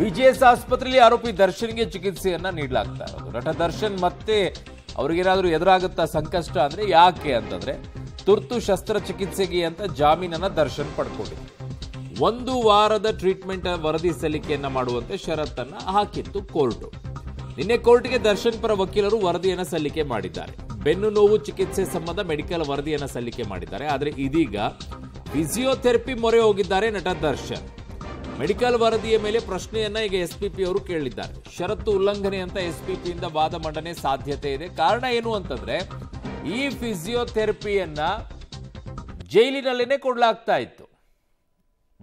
ವಿಜಿಎಸ್ ಆಸ್ಪತ್ರೆಯಲ್ಲಿ ಆರೋಪಿ ದರ್ಶನ್ಗೆ ಚಿಕಿತ್ಸೆಯನ್ನ ನೀಡಲಾಗ್ತಾ ಇರೋದು ನಟ ದರ್ಶನ್ ಮತ್ತೆ ಅವ್ರಿಗೇನಾದ್ರೂ ಎದುರಾಗುತ್ತಾ ಸಂಕಷ್ಟ ಅಂದ್ರೆ ಯಾಕೆ ಅಂತಂದ್ರೆ ತುರ್ತು ಶಸ್ತ್ರಚಿಕಿತ್ಸೆಗೆ ಅಂತ ಜಾಮೀನನ್ನ ದರ್ಶನ್ ಪಡ್ಕೊಂಡಿದ್ರು ಒಂದು ವಾರದ ಟ್ರೀಟ್ಮೆಂಟ್ ವರದಿ ಸಲ್ಲಿಕೆಯನ್ನ ಮಾಡುವಂತೆ ಷರತ್ತನ್ನ ಹಾಕಿತ್ತು ಕೋರ್ಟ್ ನಿನ್ನೆ ಕೋರ್ಟ್ಗೆ ದರ್ಶನ್ ಪರ ವಕೀಲರು ವರದಿಯನ್ನ ಸಲ್ಲಿಕೆ ಮಾಡಿದ್ದಾರೆ ಬೆನ್ನು ನೋವು ಚಿಕಿತ್ಸೆ ಸಂಬಂಧ ಮೆಡಿಕಲ್ ವರದಿಯನ್ನ ಸಲ್ಲಿಕೆ ಮಾಡಿದ್ದಾರೆ ಆದರೆ ಇದೀಗ ಫಿಸಿಯೋಥೆರಪಿ ಮೊರೆ ಹೋಗಿದ್ದಾರೆ ನಟ ದರ್ಶನ್ ಮೆಡಿಕಲ್ ವರದಿಯ ಮೇಲೆ ಪ್ರಶ್ನೆಯನ್ನ ಈಗ ಎಸ್ಪಿಪಿ ಅವರು ಕೇಳಿದ್ದಾರೆ ಷರತ್ತು ಉಲ್ಲಂಘನೆ ಅಂತ ಪಿಯಿಂದ ವಾದ ಮಂಡನೆ ಸಾಧ್ಯತೆ ಇದೆ ಕಾರಣ ಏನು ಅಂತಂದ್ರೆ ಈ ಫಿಸಿಯೋಥೆರಪಿಯನ್ನ ಜೈಲಿನಲ್ಲೇನೆ ಕೊಡಲಾಗ್ತಾ ಇತ್ತು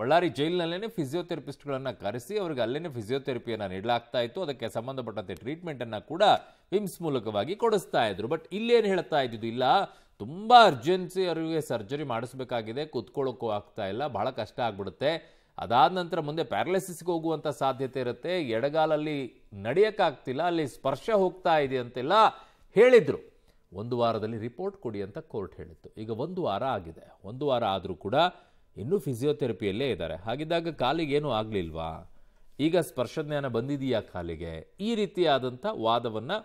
ಬಳ್ಳಾರಿ ಜೈಲಿನಲ್ಲೇನೆ ಫಿಸಿಯೋಥೆರಪಿಸ್ಟ್ಗಳನ್ನು ಕರೆಸಿ ಅವರಿಗೆ ಅಲ್ಲೇನೆ ಫಿಸಿಯೋಥೆರಪಿಯನ್ನು ನೀಡಲಾಗ್ತಾ ಇತ್ತು ಅದಕ್ಕೆ ಸಂಬಂಧಪಟ್ಟಂತೆ ಟ್ರೀಟ್ಮೆಂಟನ್ನು ಕೂಡ ವಿಮ್ಸ್ ಮೂಲಕವಾಗಿ ಕೊಡಿಸ್ತಾ ಇದ್ರು ಬಟ್ ಇಲ್ಲೇನು ಹೇಳ್ತಾ ಇದ್ದಿದ್ದು ಇಲ್ಲ ತುಂಬ ಅರ್ಜೆನ್ಸಿ ಅವರಿಗೆ ಸರ್ಜರಿ ಮಾಡಿಸ್ಬೇಕಾಗಿದೆ ಕೂತ್ಕೊಳ್ಳೋಕ್ಕೂ ಆಗ್ತಾ ಇಲ್ಲ ಬಹಳ ಕಷ್ಟ ಆಗ್ಬಿಡುತ್ತೆ ಅದಾದ ನಂತರ ಮುಂದೆ ಪ್ಯಾರಲಿಸಿಸ್ಗೆ ಹೋಗುವಂಥ ಸಾಧ್ಯತೆ ಇರುತ್ತೆ ಎಡಗಾಲಲ್ಲಿ ನಡೆಯೋಕ್ಕಾಗ್ತಿಲ್ಲ ಅಲ್ಲಿ ಸ್ಪರ್ಶ ಹೋಗ್ತಾ ಇದೆ ಅಂತೆಲ್ಲ ಹೇಳಿದರು ಒಂದು ವಾರದಲ್ಲಿ ರಿಪೋರ್ಟ್ ಕೊಡಿ ಅಂತ ಕೋರ್ಟ್ ಹೇಳಿತ್ತು ಈಗ ಒಂದು ವಾರ ಆಗಿದೆ ಒಂದು ವಾರ ಆದರೂ ಕೂಡ ಇನ್ನೂ ಫಿಸಿಯೋಥೆರಪಿಯಲ್ಲೇ ಇದ್ದಾರೆ ಹಾಗಿದ್ದಾಗ ಕಾಲಿಗೇನೂ ಆಗಲಿಲ್ವಾ ಈಗ ಸ್ಪರ್ಶ ಜ್ಞಾನ ಬಂದಿದೆಯಾ ಕಾಲಿಗೆ ಈ ರೀತಿಯಾದಂಥ ವಾದವನ್ನು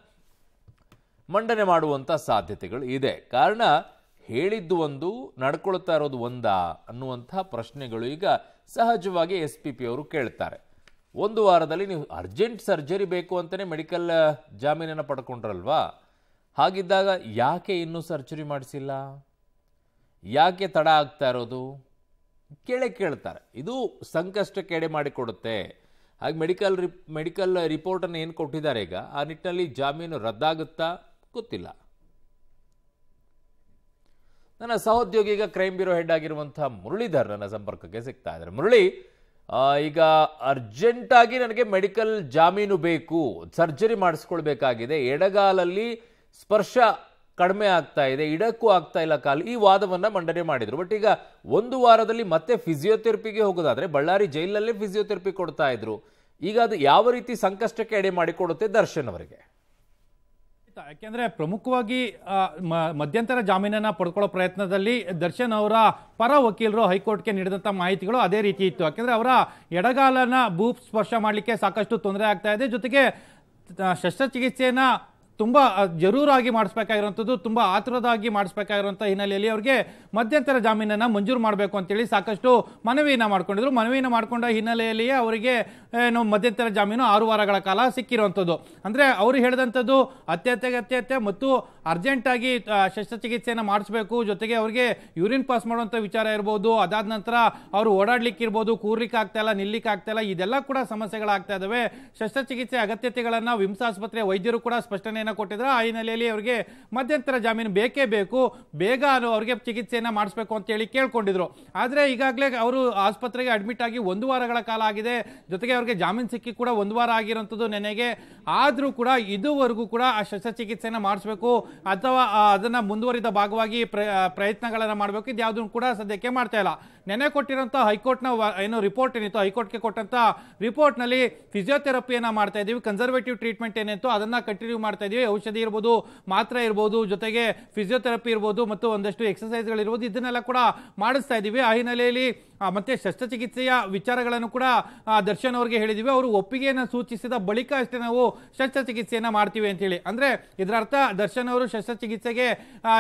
ಮಂಡನೆ ಮಾಡುವಂಥ ಸಾಧ್ಯತೆಗಳು ಇದೆ ಕಾರಣ ಹೇಳಿದ್ದು ಒಂದು ನಡ್ಕೊಳ್ತಾ ಇರೋದು ಒಂದಾ ಅನ್ನುವಂಥ ಪ್ರಶ್ನೆಗಳು ಈಗ ಸಹಜವಾಗಿ ಎಸ್ ಪಿ ಪಿ ಅವರು ಕೇಳ್ತಾರೆ ಒಂದು ವಾರದಲ್ಲಿ ನೀವು ಅರ್ಜೆಂಟ್ ಸರ್ಜರಿ ಬೇಕು ಅಂತಲೇ ಮೆಡಿಕಲ್ ಜಾಮೀನನ್ನು ಪಡ್ಕೊಂಡ್ರಲ್ವಾ ಹಾಗಿದ್ದಾಗ ಯಾಕೆ ಇನ್ನೂ ಸರ್ಜರಿ ಮಾಡಿಸಿಲ್ಲ ಯಾಕೆ ತಡ ಆಗ್ತಾ ಇರೋದು ಕೇಳೇ ಕೇಳ್ತಾರೆ ಇದು ಸಂಕಷ್ಟಕ್ಕೆ ಎಡೆ ಮಾಡಿಕೊಡುತ್ತೆ ಹಾಗೆ ಮೆಡಿಕಲ್ ರಿಪ್ ಮೆಡಿಕಲ್ ರಿಪೋರ್ಟನ್ನು ಏನು ಕೊಟ್ಟಿದ್ದಾರೆ ಈಗ ಆ ನಿಟ್ಟಿನಲ್ಲಿ ಜಾಮೀನು ರದ್ದಾಗುತ್ತಾ ಗೊತ್ತಿಲ್ಲ ನನ್ನ ಸಹೋದ್ಯೋಗಿ ಈಗ ಕ್ರೈಮ್ ಬ್ಯೂರೋ ಹೆಡ್ ಆಗಿರುವಂತಹ ಮುರಳೀಧರ್ ನನ್ನ ಸಂಪರ್ಕಕ್ಕೆ ಸಿಗ್ತಾ ಇದ್ದಾರೆ ಮುರಳಿ ಈಗ ಅರ್ಜೆಂಟ್ ಆಗಿ ನನಗೆ ಮೆಡಿಕಲ್ ಜಾಮೀನು ಬೇಕು ಸರ್ಜರಿ ಮಾಡಿಸ್ಕೊಳ್ಬೇಕಾಗಿದೆ ಎಡಗಾಲಲ್ಲಿ ಸ್ಪರ್ಶ ಕಡಿಮೆ ಆಗ್ತಾ ಇದೆ ಇಡಕ್ಕೂ ಆಗ್ತಾ ಇಲ್ಲ ಕಾಲು ಈ ವಾದವನ್ನ ಮಂಡನೆ ಮಾಡಿದ್ರು ಬಟ್ ಈಗ ಒಂದು ವಾರದಲ್ಲಿ ಮತ್ತೆ ಫಿಸಿಯೋಥೆರಪಿಗೆ ಹೋಗೋದಾದ್ರೆ ಬಳ್ಳಾರಿ ಜೈಲಲ್ಲೇ ಫಿಸಿಯೋಥೆರಪಿ ಕೊಡ್ತಾ ಇದ್ರು ಈಗ ಅದು ಯಾವ ರೀತಿ ಸಂಕಷ್ಟಕ್ಕೆ ಎಡೆ ಮಾಡಿಕೊಡುತ್ತೆ ದರ್ಶನ್ ಅವರಿಗೆ ಯಾಕೆಂದ್ರೆ ಪ್ರಮುಖವಾಗಿ ಮಧ್ಯಂತರ ಜಾಮೀನನ್ನು ಪಡ್ಕೊಳ್ಳೋ ಪ್ರಯತ್ನದಲ್ಲಿ ದರ್ಶನ್ ಅವರ ಪರ ವಕೀಲರು ಹೈಕೋರ್ಟ್ಗೆ ನೀಡಿದಂಥ ಮಾಹಿತಿಗಳು ಅದೇ ರೀತಿ ಇತ್ತು ಯಾಕೆಂದರೆ ಅವರ ಎಡಗಾಲನ ಭೂ ಸ್ಪರ್ಶ ಮಾಡಲಿಕ್ಕೆ ಸಾಕಷ್ಟು ತೊಂದರೆ ಆಗ್ತಾ ಇದೆ ಜೊತೆಗೆ ಶಸ್ತ್ರಚಿಕಿತ್ಸೆಯನ್ನು ತುಂಬ ಜರೂರಾಗಿ ಮಾಡಿಸ್ಬೇಕಾಗಿರುವಂಥದ್ದು ತುಂಬ ಆತುರದಾಗಿ ಮಾಡಿಸ್ಬೇಕಾಗಿರುವಂಥ ಹಿನ್ನೆಲೆಯಲ್ಲಿ ಅವರಿಗೆ ಮಧ್ಯಂತರ ಜಾಮೀನನ್ನು ಮಂಜೂರು ಮಾಡಬೇಕು ಅಂತೇಳಿ ಸಾಕಷ್ಟು ಮನವಿಯನ್ನು ಮಾಡ್ಕೊಂಡಿದ್ರು ಮನವಿಯನ್ನು ಮಾಡಿಕೊಂಡ ಹಿನ್ನೆಲೆಯಲ್ಲಿಯೇ ಅವರಿಗೆ ಏನು ಮಧ್ಯಂತರ ಜಾಮೀನು ಆರು ವಾರಗಳ ಕಾಲ ಸಿಕ್ಕಿರುವಂಥದ್ದು ಅಂದರೆ ಅವರು ಹೇಳಿದಂಥದ್ದು ಅತ್ಯತ್ಯಗತ್ಯತೆ ಮತ್ತು ಅರ್ಜೆಂಟಾಗಿ ಶಸ್ತ್ರಚಿಕಿತ್ಸೆಯನ್ನು ಮಾಡಿಸ್ಬೇಕು ಜೊತೆಗೆ ಅವರಿಗೆ ಯೂರಿನ್ ಪಾಸ್ ಮಾಡುವಂಥ ವಿಚಾರ ಇರ್ಬೋದು ಅದಾದ ನಂತರ ಅವರು ಓಡಾಡಲಿಕ್ಕೆ ಇರ್ಬೋದು ಕೂರ್ಲಿಕ್ಕೆ ಆಗ್ತಾ ಇಲ್ಲ ನಿಲ್ಲಿಕ್ಕೆ ಆಗ್ತಾ ಇಲ್ಲ ಇದೆಲ್ಲ ಕೂಡ ಸಮಸ್ಯೆಗಳಾಗ್ತಾ ಇದ್ದಾವೆ ಶಸ್ತ್ರಚಿಕಿತ್ಸೆ ಅಗತ್ಯತೆಗಳನ್ನು ವಿಮ್ಸ್ ಆಸ್ಪತ್ರೆಯ ವೈದ್ಯರು ಕೂಡ ಸ್ಪಷ್ಟನೆಯನ್ನು ಕೊಟ್ಟಿದ್ರು ಆ ಹಿನ್ನೆಲೆಯಲ್ಲಿ ಅವರಿಗೆ ಮಧ್ಯಂತರ ಜಾಮೀನು ಬೇಕೇ ಬೇಕು ಬೇಗ ಅವರಿಗೆ ಚಿಕಿತ್ಸೆಯನ್ನು ಮಾಡಿಸ್ಬೇಕು ಅಂತೇಳಿ ಕೇಳ್ಕೊಂಡಿದ್ರು ಆದರೆ ಈಗಾಗಲೇ ಅವರು ಆಸ್ಪತ್ರೆಗೆ ಅಡ್ಮಿಟ್ ಆಗಿ ಒಂದು ವಾರಗಳ ಕಾಲ ಆಗಿದೆ ಜೊತೆಗೆ ಅವರಿಗೆ ಜಾಮೀನು ಸಿಕ್ಕಿ ಕೂಡ ಒಂದು ವಾರ ಆಗಿರೋಂಥದ್ದು ನೆನೆಗೆ ಆದರೂ ಕೂಡ ಇದುವರೆಗೂ ಕೂಡ ಆ ಶಸ್ತ್ರಚಿಕಿತ್ಸೆಯನ್ನು ಮಾಡಿಸ್ಬೇಕು ಅಥವಾ ಅದನ್ನು ಮುಂದುವರಿದ ಭಾಗವಾಗಿ ಪ್ರ ಪ್ರಯತ್ನಗಳನ್ನು ಮಾಡಬೇಕು ಇದು ಯಾವುದನ್ನು ಕೂಡ ಸದ್ಯಕ್ಕೆ ಮಾಡ್ತಾ ಇಲ್ಲ ನೆನೆ ಕೊಟ್ಟಿರೋಂಥ ಹೈಕೋರ್ಟ್ನ ಏನು ರಿಪೋರ್ಟ್ ಏನಿತ್ತು ಹೈಕೋರ್ಟ್ಗೆ ಕೊಟ್ಟಂಥ ರಿಪೋರ್ಟ್ನಲ್ಲಿ ಫಿಸಿಯೋಥೆರಪಿಯನ್ನು ಮಾಡ್ತಾ ಇದ್ದೀವಿ ಕನ್ಸರ್ವೇಟಿವ್ ಟ್ರೀಟ್ಮೆಂಟ್ ಏನಿತ್ತು ಅದನ್ನು ಕಂಟಿನ್ಯೂ ಮಾಡ್ತಾ ಇದ್ದೀವಿ ಔಷಧಿ ಇರ್ಬೋದು ಮಾತ್ರ ಇರ್ಬೋದು ಜೊತೆಗೆ ಫಿಸಿಯೋಥೆರಪಿ ಇರ್ಬೋದು ಮತ್ತು ಒಂದಷ್ಟು ಎಕ್ಸಸೈಸ್ಗಳಿರ್ಬೋದು ಇದನ್ನೆಲ್ಲ ಕೂಡ ಮಾಡಿಸ್ತಾ ಇದ್ದೀವಿ ಆ ಹಿನ್ನೆಲೆಯಲ್ಲಿ ಮತ್ತು ಶಸ್ತ್ರಚಿಕಿತ್ಸೆಯ ವಿಚಾರಗಳನ್ನು ಕೂಡ ದರ್ಶನ್ ಅವರಿಗೆ ಹೇಳಿದ್ದೀವಿ ಅವರು ಒಪ್ಪಿಗೆಯನ್ನು ಸೂಚಿಸಿದ ಬಳಿಕ ಅಷ್ಟೇ ನಾವು ಶಸ್ತ್ರಚಿಕಿತ್ಸೆಯನ್ನು ಮಾಡ್ತೀವಿ ಅಂತೇಳಿ ಅಂದರೆ ಇದರರ್ಥ ದರ್ಶನ್ ಅವರು ಅವರು ಶಸ್ತ್ರಚಿಕಿತ್ಸೆಗೆ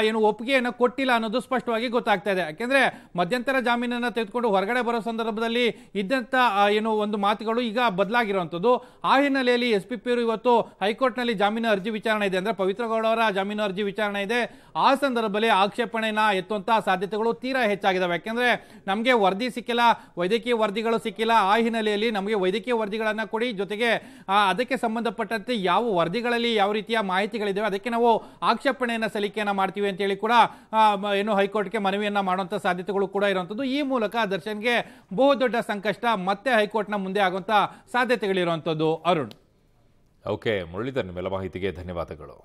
ಏನು ಒಪ್ಪಿಗೆಯನ್ನು ಕೊಟ್ಟಿಲ್ಲ ಅನ್ನೋದು ಸ್ಪಷ್ಟವಾಗಿ ಗೊತ್ತಾಗ್ತಾ ಇದೆ ಯಾಕೆಂದ್ರೆ ಮಧ್ಯಂತರ ಜಾಮೀನನ್ನು ತೆಗೆದುಕೊಂಡು ಹೊರಗಡೆ ಬರೋ ಸಂದರ್ಭದಲ್ಲಿ ಇದ್ದಂಥ ಏನು ಒಂದು ಮಾತುಗಳು ಈಗ ಬದಲಾಗಿರುವಂಥದ್ದು ಆ ಹಿನ್ನೆಲೆಯಲ್ಲಿ ಎಸ್ ಪಿ ಪಿ ಅವರು ಇವತ್ತು ಹೈಕೋರ್ಟ್ನಲ್ಲಿ ಜಾಮೀನು ಅರ್ಜಿ ವಿಚಾರಣೆ ಇದೆ ಅಂದರೆ ಪವಿತ್ರಗೌಡ ಅವರ ಜಾಮೀನು ಅರ್ಜಿ ವಿಚಾರಣೆ ಇದೆ ಆ ಸಂದರ್ಭದಲ್ಲಿ ಆಕ್ಷೇಪಣೆನ ಎತ್ತುವಂತಹ ಸಾಧ್ಯತೆಗಳು ತೀರಾ ಹೆಚ್ಚಾಗಿದ್ದಾವೆ ಯಾಕೆಂದ್ರೆ ನಮಗೆ ವರದಿ ಸಿಕ್ಕಿಲ್ಲ ವೈದ್ಯಕೀಯ ವರದಿಗಳು ಸಿಕ್ಕಿಲ್ಲ ಆ ಹಿನ್ನೆಲೆಯಲ್ಲಿ ನಮಗೆ ವೈದ್ಯಕೀಯ ವರದಿಗಳನ್ನು ಕೊಡಿ ಜೊತೆಗೆ ಅದಕ್ಕೆ ಸಂಬಂಧಪಟ್ಟಂತೆ ಯಾವ ವರದಿಗಳಲ್ಲಿ ಯಾವ ರೀತಿಯ ಮಾಹಿತಿಗಳಿದ್ದಾವೆ ಅದಕ್ಕೆ ನಾವು ಆಕ್ಷೇಪಣೆಯನ್ನು ಸಲ್ಲಿಕೆಯನ್ನು ಮಾಡ್ತೀವಿ ಅಂತೇಳಿ ಕೂಡ ಏನು ಹೈಕೋರ್ಟ್ಗೆ ಮನವಿಯನ್ನು ಮಾಡುವಂಥ ಸಾಧ್ಯತೆಗಳು ಕೂಡ ಇರುವಂಥದ್ದು ಈ ಮೂಲಕ ದರ್ಶನ್ಗೆ ದೊಡ್ಡ ಸಂಕಷ್ಟ ಮತ್ತೆ ಹೈಕೋರ್ಟ್ನ ಮುಂದೆ ಆಗುವಂಥ ಸಾಧ್ಯತೆಗಳಿರುವಂಥದ್ದು ಅರುಣ್ ಓಕೆ ಮುರಳೀಧರ್ ನಿಮ್ಮೆಲ್ಲ ಮಾಹಿತಿಗೆ ಧನ್ಯವಾದಗಳು